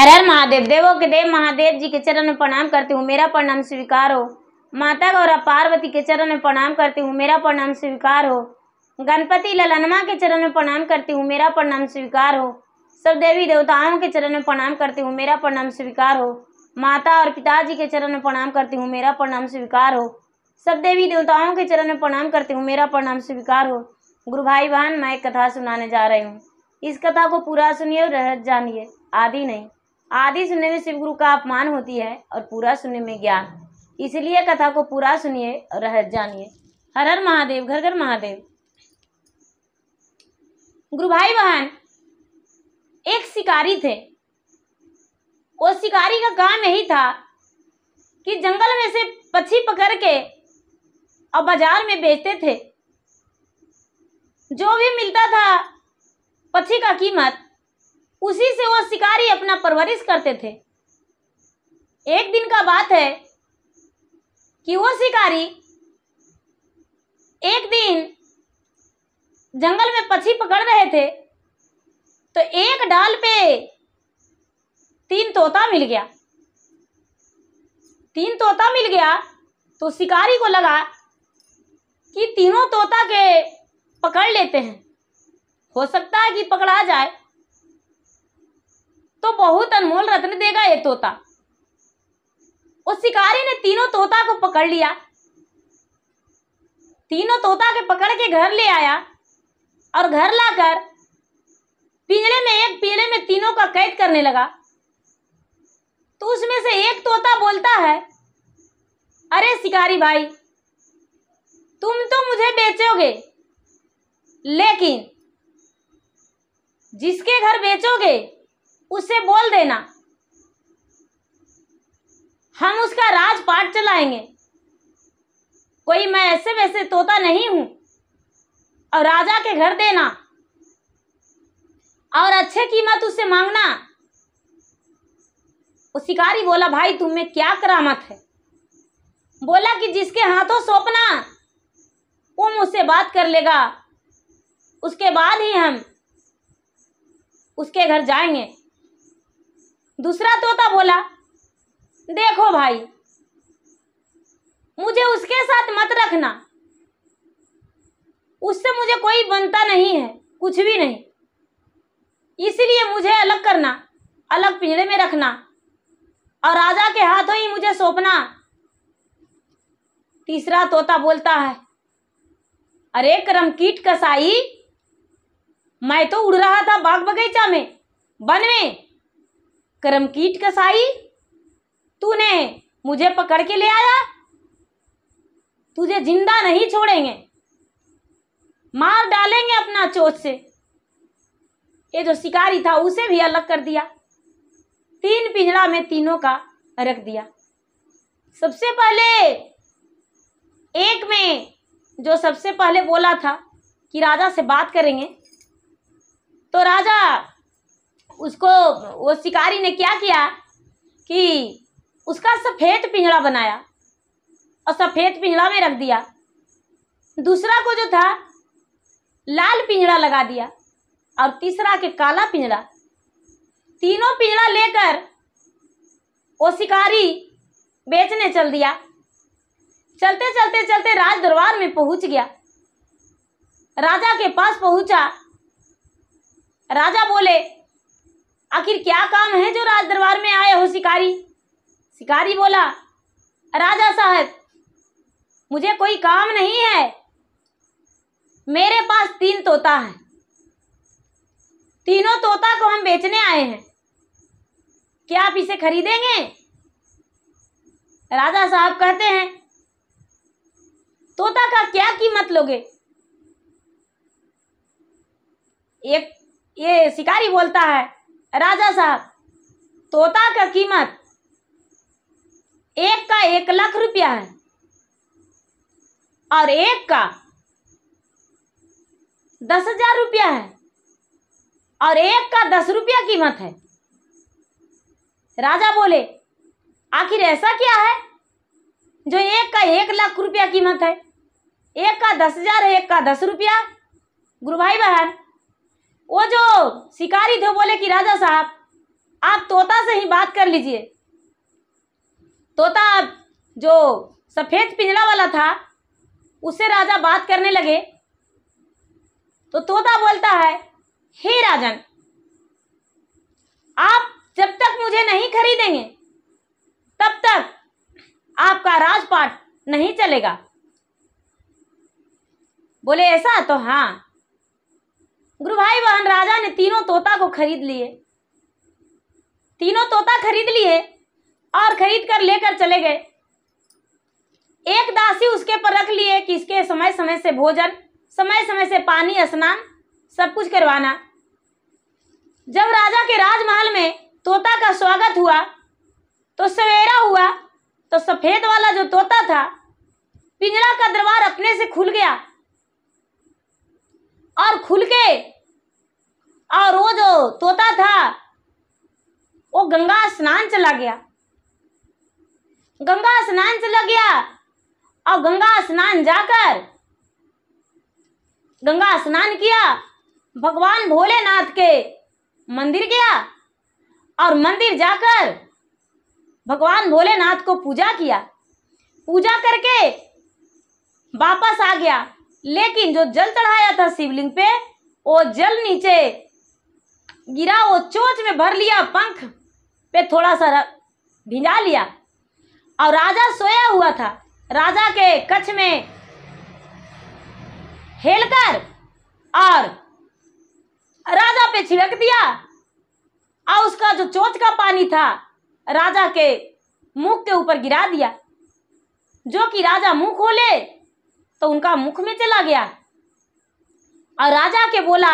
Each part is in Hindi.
हर हर महादेव देवों के देव महादेव जी के चरण में प्रणाम करती हूँ मेरा प्रणाम स्वीकार हो माता गौरा पार्वती के चरण में प्रणाम करती हूँ मेरा प्रणाम स्वीकार हो गणपति ललनमा के चरण में प्रणाम करती हूँ मेरा प्रणाम स्वीकार हो सब देवी देवताओं के चरण में प्रणाम करती हूँ मेरा प्रणाम स्वीकार हो माता और पिताजी के चरण में प्रणाम करती हूँ मेरा प्रणाम स्वीकार हो सब देवी देवताओं के चरण में प्रणाम करती हूँ मेरा प्रणाम स्वीकार हो गुरु भाई बहन मैं एक कथा सुनाने जा रही हूँ इस कथा को पूरा सुनिए और जानिए आदि नहीं आदि सुनने में शिव गुरु का अपमान होती है और पूरा सुनने में ज्ञान इसलिए कथा को पूरा सुनिए और रह जानिए हर हर महादेव घर घर महादेव गुरु भाई बहन एक शिकारी थे वो शिकारी का काम यही था कि जंगल में से पक्षी पकड़ के और बाजार में बेचते थे जो भी मिलता था पक्षी का कीमत उसी से वो शिकारी अपना परवरिश करते थे एक दिन का बात है कि वो शिकारी एक दिन जंगल में पक्षी पकड़ रहे थे तो एक डाल पे तीन तोता मिल गया तीन तोता मिल गया तो शिकारी को लगा कि तीनों तोता के पकड़ लेते हैं हो सकता है कि पकड़ा जाए तो बहुत अनमोल रत्न देगा ये तोता उस शिकारी ने तीनों तोता को पकड़ लिया तीनों तोता के पकड़ के घर ले आया और घर लाकर पिंजरे में एक पिंजरे में तीनों का कैद करने लगा तो उसमें से एक तोता बोलता है अरे शिकारी भाई तुम तो मुझे बेचोगे लेकिन जिसके घर बेचोगे उसे बोल देना हम उसका राजपाट चलाएंगे कोई मैं ऐसे वैसे तोता नहीं हूं और राजा के घर देना और अच्छे कीमत उससे मांगना उस शिकारी बोला भाई तुम में क्या करामत है बोला कि जिसके हाथों सौंपना वो मुझसे बात कर लेगा उसके बाद ही हम उसके घर जाएंगे दूसरा तोता बोला देखो भाई मुझे उसके साथ मत रखना उससे मुझे कोई बनता नहीं है कुछ भी नहीं इसलिए मुझे अलग करना अलग पिंजरे में रखना और राजा के हाथों ही मुझे सौंपना तीसरा तोता बोलता है अरे करम कीट कसाई मैं तो उड़ रहा था बाग बगीचा में बन में करमकीट कसाई तूने मुझे पकड़ के ले आया तुझे जिंदा नहीं छोड़ेंगे मार डालेंगे अपना चोट से ये जो शिकारी था उसे भी अलग कर दिया तीन पिंजड़ा में तीनों का रख दिया सबसे पहले एक में जो सबसे पहले बोला था कि राजा से बात करेंगे तो राजा उसको वो शिकारी ने क्या किया कि उसका सफ़ेद पिंजड़ा बनाया और सफ़ेद पिंजड़ा में रख दिया दूसरा को जो था लाल पिंजड़ा लगा दिया और तीसरा के काला पिंजड़ा तीनों पिंजड़ा लेकर वो शिकारी बेचने चल दिया चलते चलते चलते राज दरबार में पहुंच गया राजा के पास पहुंचा राजा बोले आखिर क्या काम है जो राज दरबार में आए हो शिकारी शिकारी बोला राजा साहब मुझे कोई काम नहीं है मेरे पास तीन तोता है तीनों तोता को हम बेचने आए हैं क्या आप इसे खरीदेंगे राजा साहब कहते हैं तोता का क्या कीमत लोगे एक ये शिकारी बोलता है राजा साहब तोता का कीमत एक का एक लाख रुपया है और एक का दस हजार रुपया है और एक का दस रुपया कीमत है राजा बोले आखिर ऐसा क्या है जो एक का एक लाख रुपया कीमत है एक का दस हजार एक का दस रुपया गुरु भाई बहन वो जो शिकारी थे बोले कि राजा साहब आप तोता से ही बात कर लीजिए तोता जो सफ़ेद पिंजरा वाला था उससे राजा बात करने लगे तो तोता बोलता है हे राजन आप जब तक मुझे नहीं खरीदेंगे तब तक आपका राजपाट नहीं चलेगा बोले ऐसा तो हाँ गुरु भाई बहन राजा ने तीनों तोता को खरीद लिए तीनों तोता खरीद लिए और खरीद कर लेकर चले गए एक दासी उसके पर रख लिए कि इसके समय समय से भोजन समय समय से पानी स्नान सब कुछ करवाना जब राजा के राजमहल में तोता का स्वागत हुआ तो सवेरा हुआ तो सफेद वाला जो तोता था पिंजरा का दरबार अपने से खुल गया और खुल के और वो जो तोता था वो गंगा स्नान चला गया गंगा स्नान चला गया और गंगा स्नान जाकर गंगा स्नान किया भगवान भोलेनाथ के मंदिर गया और मंदिर जाकर भगवान भोलेनाथ को पूजा किया पूजा करके वापस आ गया लेकिन जो जल चढ़ाया था शिवलिंग पे वो जल नीचे गिरा वो चोच में भर लिया पंख पे थोड़ा सा भिजा लिया और राजा सोया हुआ था राजा के कच्छ में हेलकर और राजा पे छिड़क दिया और उसका जो चोच का पानी था राजा के मुख के ऊपर गिरा दिया जो कि राजा मुंह खोले तो उनका मुख में चला गया और राजा के बोला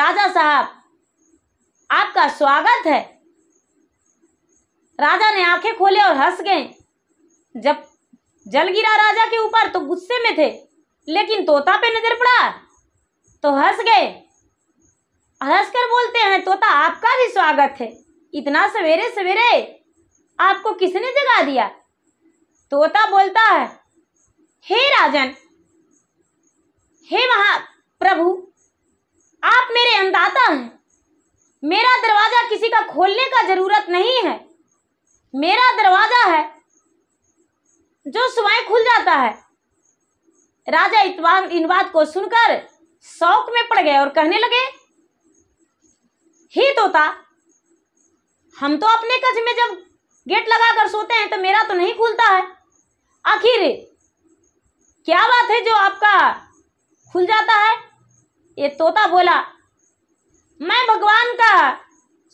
राजा साहब आपका स्वागत है राजा ने आंखें खोले और हंस गए जब जल गिरा राजा के ऊपर तो गुस्से में थे लेकिन तोता पे नजर पड़ा तो हंस गए हंसकर बोलते हैं तोता आपका भी स्वागत है इतना सवेरे सवेरे आपको किसने जगा दिया तोता बोलता है हे राजन हे महा प्रभु आप मेरे अंदाता हैं मेरा दरवाज़ा किसी का खोलने का ज़रूरत नहीं है मेरा दरवाज़ा है जो स्वयं खुल जाता है राजा इतवान इन बात को सुनकर शौक में पड़ गए और कहने लगे ही तोता हम तो अपने कज में जब गेट लगाकर सोते हैं तो मेरा तो नहीं खुलता है आखिर क्या बात है जो आपका खुल जाता है ये तोता बोला मैं भगवान का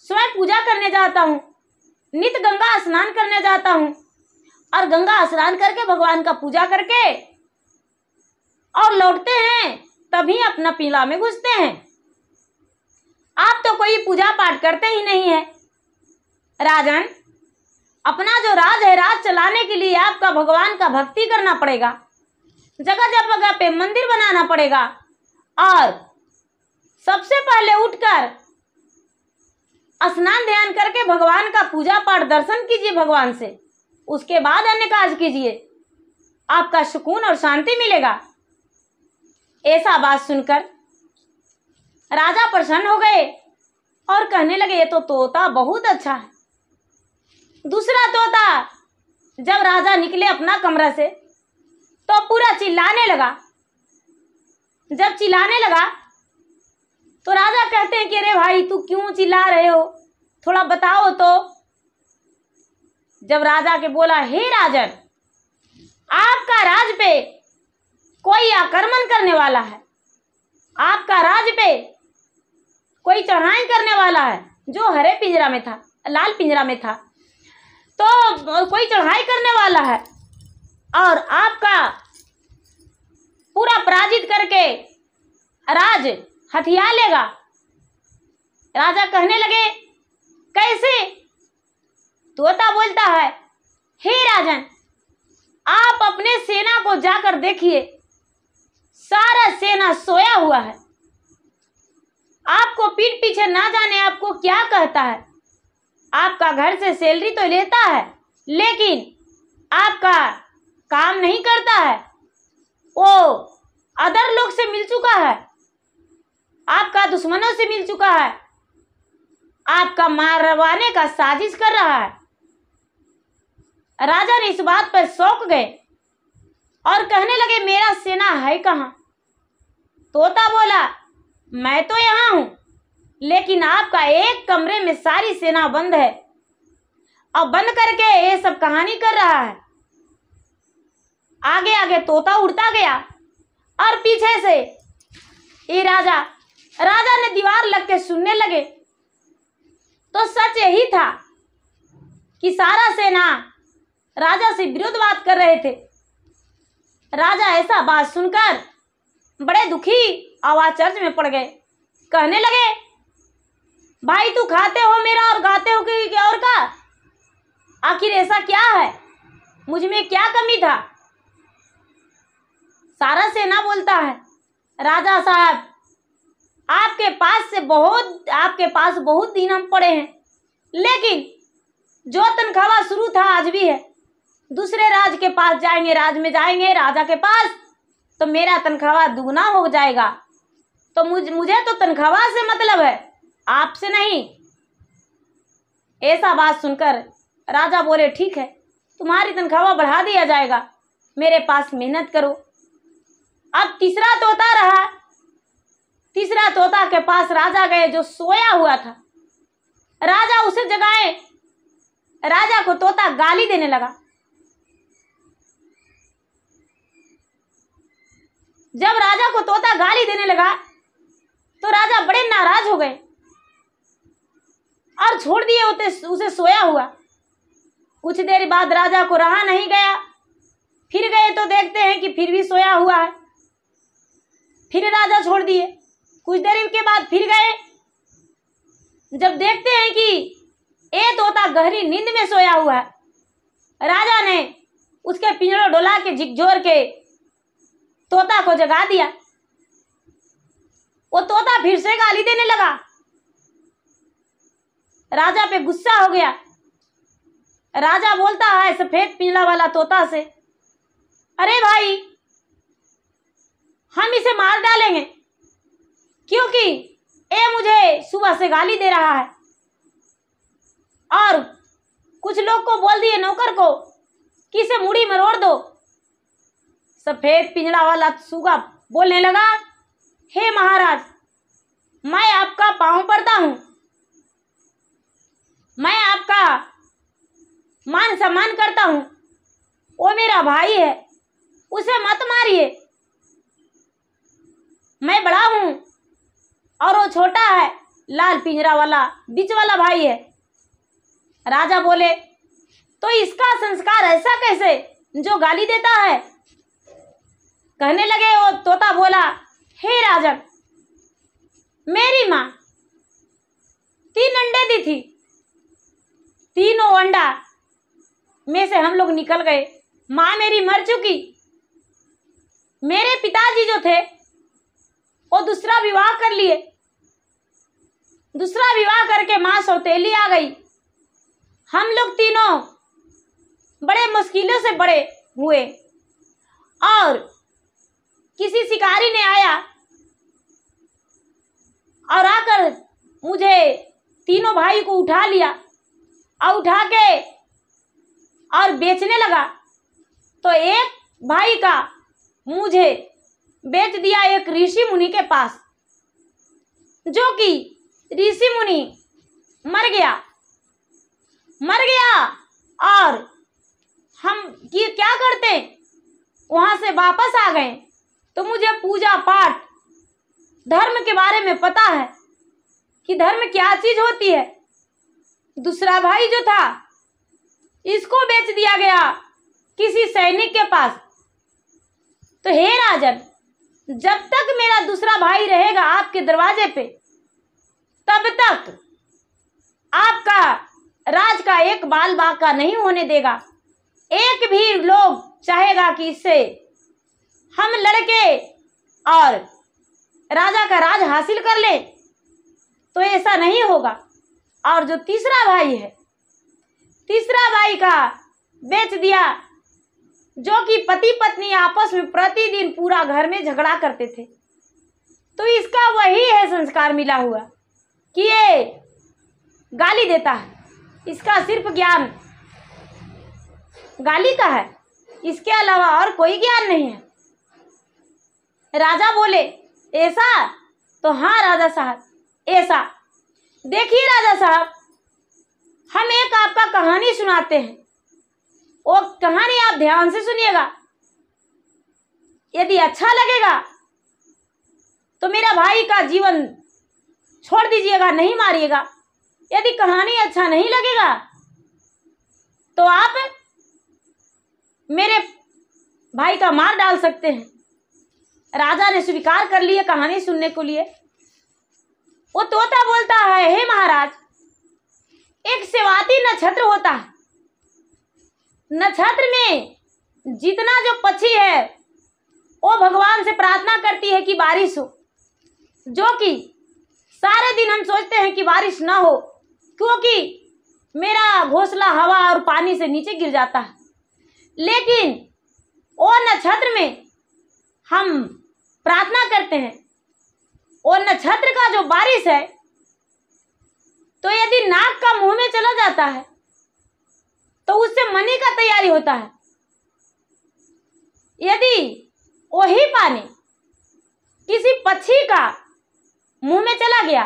स्वयं पूजा करने जाता हूँ नित गंगा स्नान करने जाता हूँ और गंगा स्नान करके भगवान का पूजा करके और लौटते हैं तभी अपना पीला में घुसते हैं आप तो कोई पूजा पाठ करते ही नहीं है राजन अपना जो राज है राज चलाने के लिए आपका भगवान का भक्ति करना पड़ेगा जगह जगह पे मंदिर बनाना पड़ेगा और सबसे पहले उठकर स्नान ध्यान करके भगवान का पूजा पाठ दर्शन कीजिए भगवान से उसके बाद अन्य काज कीजिए आपका सुकून और शांति मिलेगा ऐसा बात सुनकर राजा प्रसन्न हो गए और कहने लगे ये तो तोता बहुत अच्छा है दूसरा तोता जब राजा निकले अपना कमरा से तो पूरा चिल्लाने लगा जब चिल्लाने लगा तो राजा कहते हैं कि अरे भाई तू क्यों चिल्ला रहे हो थोड़ा बताओ तो जब राजा के बोला हे राजन आपका राज पे कोई आक्रमण करने वाला है आपका राज पे कोई चढ़ाई करने वाला है जो हरे पिंजरा में था लाल पिंजरा में था तो कोई चढ़ाई करने वाला है और आपका पूरा पराजित करके राज हथिया लेगा राजा कहने लगे कैसे तोता बोलता है हे राजन आप अपने सेना को जाकर देखिए सारा सेना सोया हुआ है आपको पीठ पीछे ना जाने आपको क्या कहता है आपका घर से सैलरी तो लेता है लेकिन आपका काम नहीं करता है वो अदर लोग से मिल चुका है आपका दुश्मनों से मिल चुका है आपका मारवाने का साजिश कर रहा है राजा ने इस बात पर शौक गए और कहने लगे मेरा सेना है कहाँ तोता बोला मैं तो यहाँ हूँ लेकिन आपका एक कमरे में सारी सेना बंद है और बंद करके ये सब कहानी कर रहा है आगे आगे तोता उड़ता गया और पीछे से ये राजा राजा ने दीवार लग के सुनने लगे तो सच यही था कि सारा सेना राजा से विरुद्ध बात कर रहे थे राजा ऐसा बात सुनकर बड़े दुखी आवाज चर्च में पड़ गए कहने लगे भाई तू खाते हो मेरा और गाते हो कि और का आखिर ऐसा क्या है मुझ में क्या कमी था सारा सेना बोलता है राजा साहब आपके पास से बहुत आपके पास बहुत दिन हम पड़े हैं लेकिन जो तनख्वाह शुरू था आज भी है दूसरे राज के पास जाएंगे राज में जाएंगे राजा के पास तो मेरा तनख्वाह दुगना हो जाएगा तो मुझ मुझे तो तनख्वाह से मतलब है आपसे नहीं ऐसा बात सुनकर राजा बोले ठीक है तुम्हारी तनख्वाह बढ़ा दिया जाएगा मेरे पास मेहनत करो अब तीसरा तोता रहा तीसरा तोता के पास राजा गए जो सोया हुआ था राजा उसे जगाए राजा को तोता गाली देने लगा जब राजा को तोता गाली देने लगा तो राजा बड़े नाराज हो गए और छोड़ दिए उसे उसे सोया हुआ कुछ देर बाद राजा को रहा नहीं गया फिर गए तो देखते हैं कि फिर भी सोया हुआ है फिर राजा छोड़ दिए कुछ देर के बाद फिर गए जब देखते हैं कि ए तोता गहरी नींद में सोया हुआ है राजा ने उसके पिंजड़ों डोला के झिकझोर के तोता को जगा दिया वो तोता फिर से गाली देने लगा राजा पे गुस्सा हो गया राजा बोलता है सफेद पिंजड़ा वाला तोता से अरे भाई हम इसे मार डालेंगे क्योंकि ए मुझे सुबह से गाली दे रहा है और कुछ लोग को बोल दिए नौकर को कि इसे मुड़ी में रोड़ दो सफेद पिंजड़ा वाला सूगा बोलने लगा हे महाराज मैं आपका पांव पड़ता हूं मैं आपका मान सम्मान करता हूं वो मेरा भाई है उसे मत मारिए मैं बड़ा हूँ और वो छोटा है लाल पिंजरा वाला बीच वाला भाई है राजा बोले तो इसका संस्कार ऐसा कैसे जो गाली देता है कहने लगे वो तोता बोला हे राजन मेरी माँ तीन अंडे दी थी तीनों अंडा में से हम लोग निकल गए माँ मेरी मर चुकी मेरे पिताजी जो थे और दूसरा विवाह कर लिए दूसरा विवाह करके माँ सौतेली आ गई हम लोग तीनों बड़े मुश्किलों से बड़े हुए और किसी शिकारी ने आया और आकर मुझे तीनों भाई को उठा लिया और उठा के और बेचने लगा तो एक भाई का मुझे बेच दिया एक ऋषि मुनि के पास जो कि ऋषि मुनि मर गया मर गया और हम ये क्या करते वहाँ से वापस आ गए तो मुझे पूजा पाठ धर्म के बारे में पता है कि धर्म क्या चीज होती है दूसरा भाई जो था इसको बेच दिया गया किसी सैनिक के पास तो हे राजन जब तक मेरा दूसरा भाई रहेगा आपके दरवाजे पे तब तक आपका राज का एक बाल बाका नहीं होने देगा एक भी लोग चाहेगा कि इससे हम लड़के और राजा का राज हासिल कर ले तो ऐसा नहीं होगा और जो तीसरा भाई है तीसरा भाई का बेच दिया जो कि पति पत्नी आपस में प्रतिदिन पूरा घर में झगड़ा करते थे तो इसका वही है संस्कार मिला हुआ कि ये गाली देता है इसका सिर्फ ज्ञान गाली का है इसके अलावा और कोई ज्ञान नहीं है राजा बोले ऐसा तो हाँ राजा साहब ऐसा देखिए राजा साहब हम एक आपका कहानी सुनाते हैं वो कहानी आप ध्यान से सुनिएगा यदि अच्छा लगेगा तो मेरा भाई का जीवन छोड़ दीजिएगा नहीं मारिएगा यदि कहानी अच्छा नहीं लगेगा तो आप मेरे भाई का मार डाल सकते हैं राजा ने स्वीकार कर लिया कहानी सुनने को लिए वो तोता बोलता है हे महाराज एक सेवाती नक्षत्र होता है नक्षत्र में जितना जो पक्षी है वो भगवान से प्रार्थना करती है कि बारिश हो जो कि सारे दिन हम सोचते हैं कि बारिश ना हो क्योंकि मेरा घोंसला हवा और पानी से नीचे गिर जाता है लेकिन वो नक्षत्र में हम प्रार्थना करते हैं और नक्षत्र का जो बारिश है तो यदि नाक का मुंह में चला जाता है तो उससे मनी का तैयारी होता है यदि वही पानी किसी पक्षी का मुंह में चला गया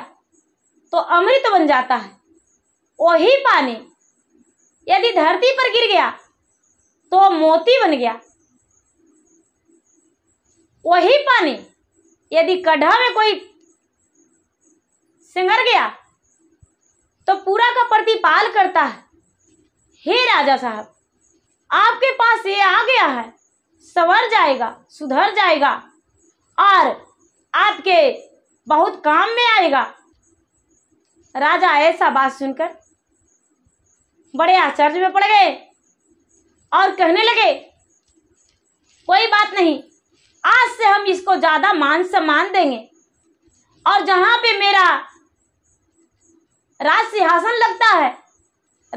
तो अमृत बन जाता है वही पानी यदि धरती पर गिर गया तो मोती बन गया वही पानी यदि कढ़ा में कोई सिंगर गया तो पूरा का प्रतिपाल करता है हे राजा साहब आपके पास ये आ गया है संवर जाएगा सुधर जाएगा और आपके बहुत काम में आएगा राजा ऐसा बात सुनकर बड़े आश्चर्य में पड़ गए और कहने लगे कोई बात नहीं आज से हम इसको ज़्यादा मान सम्मान देंगे और जहां पे मेरा राज सिंहासन लगता है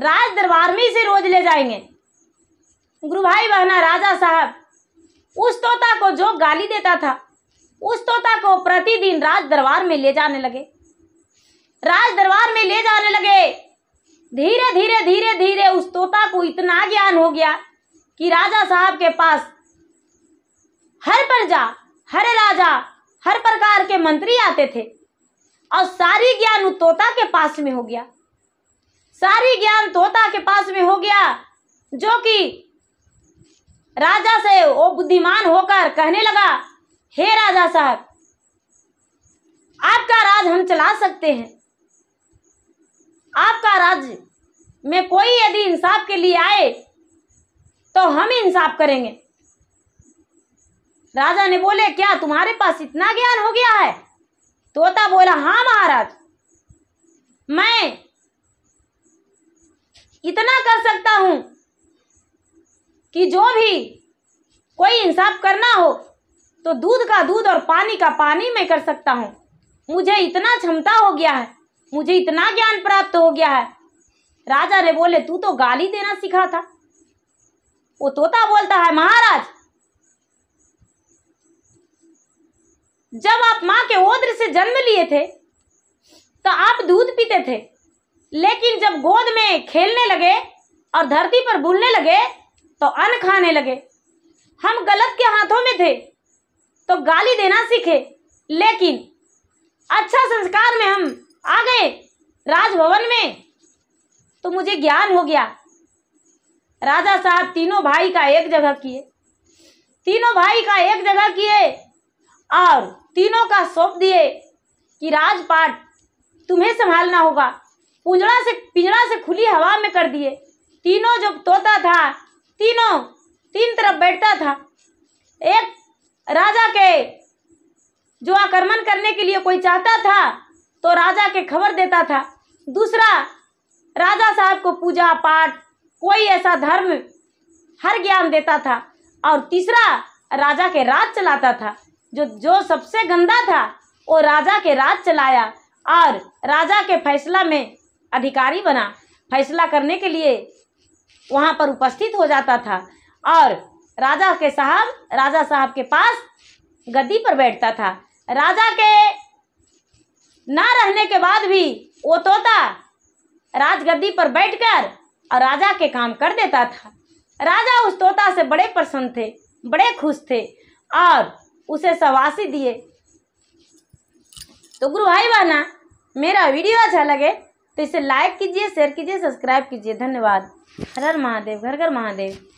राज दरबार में इसे रोज ले जाएंगे गुरु भाई बहना राजा साहब उस तोता को जो गाली देता था उस तोता को प्रतिदिन राज दरबार में ले जाने लगे राज दरबार में ले जाने लगे धीरे धीरे धीरे धीरे उस तोता को इतना ज्ञान हो गया कि राजा साहब के पास हर प्रजा हर राजा हर प्रकार के मंत्री आते थे और सारी ज्ञान उस तोता के पास में हो गया सारी ज्ञान तोता के पास में हो गया जो कि राजा से वो बुद्धिमान होकर कहने लगा हे राजा साहब आपका राज हम चला सकते हैं आपका राज में कोई यदि इंसाफ के लिए आए तो हम इंसाफ करेंगे राजा ने बोले क्या तुम्हारे पास इतना ज्ञान हो गया है तोता बोला हाँ महाराज मैं इतना कर सकता हूँ कि जो भी कोई इंसाफ करना हो तो दूध का दूध और पानी का पानी मैं कर सकता हूँ मुझे इतना क्षमता हो गया है मुझे इतना ज्ञान प्राप्त हो गया है राजा ने बोले तू तो गाली देना सिखा था वो तोता बोलता है महाराज जब आप माँ के ओद्र से जन्म लिए थे तो आप दूध पीते थे लेकिन जब गोद में खेलने लगे और धरती पर भूलने लगे तो अन्न खाने लगे हम गलत के हाथों में थे तो गाली देना सीखे लेकिन अच्छा संस्कार में हम आ गए राजभवन में तो मुझे ज्ञान हो गया राजा साहब तीनों भाई का एक जगह किए तीनों भाई का एक जगह किए और तीनों का सौंप दिए कि राजपाट तुम्हें संभालना होगा पुंजड़ा से पिंजड़ा से खुली हवा में कर दिए तीनों जब तोता था तीनों तीन तरफ बैठता था एक राजा के जो आक्रमण करने के लिए कोई चाहता था तो राजा के खबर देता था दूसरा राजा साहब को पूजा पाठ कोई ऐसा धर्म हर ज्ञान देता था और तीसरा राजा के राज चलाता था जो जो सबसे गंदा था वो राजा के राज चलाया और राजा के फैसला में अधिकारी बना फैसला करने के लिए वहाँ पर उपस्थित हो जाता था और राजा के साहब राजा साहब के पास गद्दी पर बैठता था राजा के ना रहने के बाद भी वो तोता राजगद्दी पर बैठकर और राजा के काम कर देता था राजा उस तोता से बड़े प्रसन्न थे बड़े खुश थे और उसे सवासी दिए तो गुरु भाई बहना मेरा वीडियो अच्छा लगे तो इसे लाइक कीजिए शेयर कीजिए सब्सक्राइब कीजिए धन्यवाद हर हर महादेव घर घर महादेव